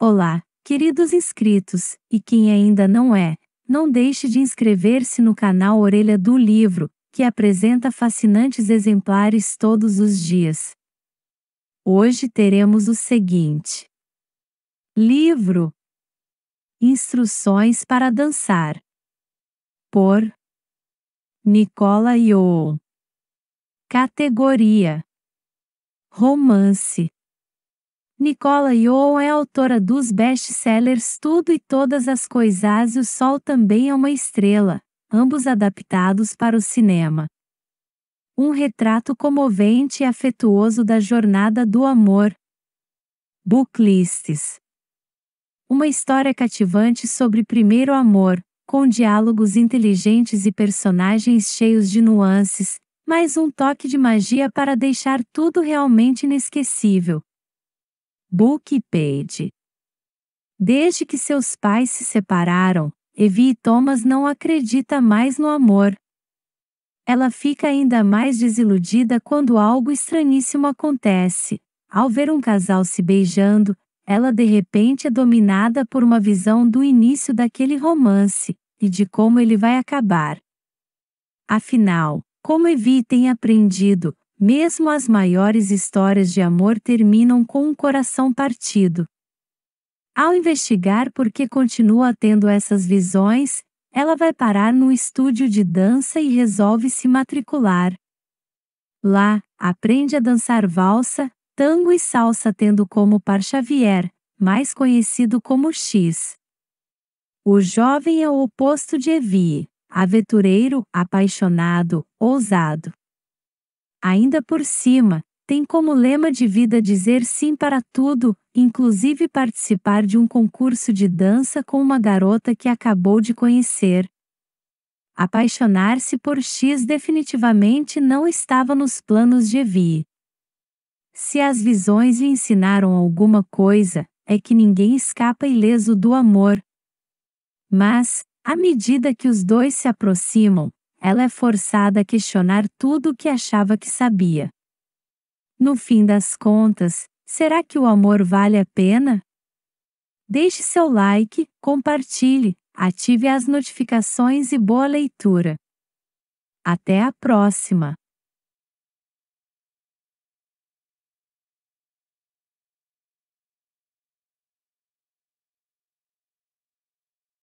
Olá, queridos inscritos, e quem ainda não é, não deixe de inscrever-se no canal Orelha do Livro, que apresenta fascinantes exemplares todos os dias. Hoje teremos o seguinte: Livro Instruções para Dançar, por Nicola Yoon. Categoria Romance Nicola Yoon é autora dos best-sellers Tudo e Todas as Coisas e O Sol Também é uma Estrela, ambos adaptados para o cinema. Um retrato comovente e afetuoso da jornada do amor. Booklists. Uma história cativante sobre primeiro amor, com diálogos inteligentes e personagens cheios de nuances, mais um toque de magia para deixar tudo realmente inesquecível. Bookpage. Desde que seus pais se separaram, Evie Thomas não acredita mais no amor. Ela fica ainda mais desiludida quando algo estranhíssimo acontece. Ao ver um casal se beijando, ela de repente é dominada por uma visão do início daquele romance e de como ele vai acabar. Afinal, como Evie tem aprendido, mesmo as maiores histórias de amor terminam com um coração partido. Ao investigar por que continua tendo essas visões, ela vai parar num estúdio de dança e resolve se matricular. Lá, aprende a dançar valsa, tango e salsa tendo como par Xavier, mais conhecido como X. O jovem é o oposto de Evie, aventureiro, apaixonado, ousado. Ainda por cima, tem como lema de vida dizer sim para tudo, inclusive participar de um concurso de dança com uma garota que acabou de conhecer. Apaixonar-se por X definitivamente não estava nos planos de Evi. Se as visões lhe ensinaram alguma coisa, é que ninguém escapa ileso do amor. Mas, à medida que os dois se aproximam, ela é forçada a questionar tudo o que achava que sabia. No fim das contas, será que o amor vale a pena? Deixe seu like, compartilhe, ative as notificações e boa leitura. Até a próxima!